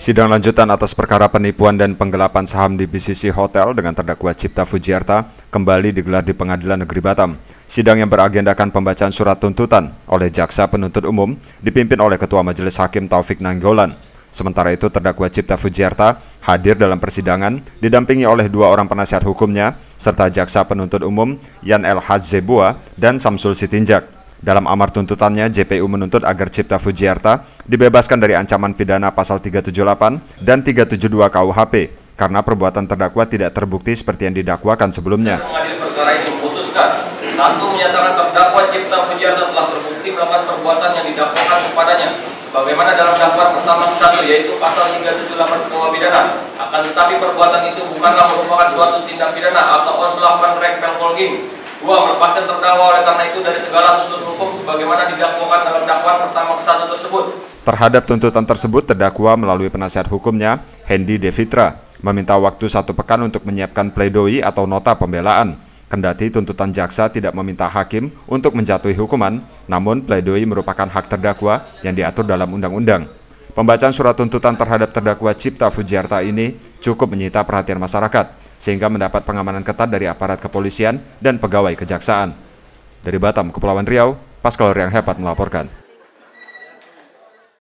Sidang lanjutan atas perkara penipuan dan penggelapan saham di BCC Hotel dengan terdakwa Cipta Fujiarta kembali digelar di Pengadilan Negeri Batam. Sidang yang beragendakan pembacaan surat tuntutan oleh Jaksa Penuntut Umum dipimpin oleh Ketua Majelis Hakim Taufik Nanggolan. Sementara itu terdakwa Cipta Fujiarta hadir dalam persidangan didampingi oleh dua orang penasihat hukumnya serta Jaksa Penuntut Umum Yan El Hazebua dan Samsul Sitinjak. Dalam amar tuntutannya, JPU menuntut agar Cipta Fujiarta dibebaskan dari ancaman pidana pasal 378 dan 372 KUHP karena perbuatan terdakwa tidak terbukti seperti yang didakwakan sebelumnya. perkara itu memutuskan, satu menyatakan terdakwa Cipta Fujiarta telah terbukti melakukan perbuatan yang didakwakan kepadanya Bagaimana dalam dakwaan pertama satu yaitu pasal 378 KUH pidana. Akan tetapi perbuatan itu bukanlah merupakan suatu tindak pidana atau onslaught rek Volking Dua, melepaskan terdakwa oleh karena itu dari segala tuntutan hukum sebagaimana didakwakan dalam dakwaan pertama ke satu tersebut. Terhadap tuntutan tersebut, terdakwa melalui penasihat hukumnya, Hendy Devitra, meminta waktu satu pekan untuk menyiapkan pledoi atau nota pembelaan. Kendati tuntutan jaksa tidak meminta hakim untuk menjatuhi hukuman, namun pledoi merupakan hak terdakwa yang diatur dalam undang-undang. Pembacaan surat tuntutan terhadap terdakwa Cipta Fujiarta ini cukup menyita perhatian masyarakat sehingga mendapat pengamanan ketat dari aparat kepolisian dan pegawai kejaksaan. Dari Batam, Kepulauan Riau, Pascal Riang hebat melaporkan.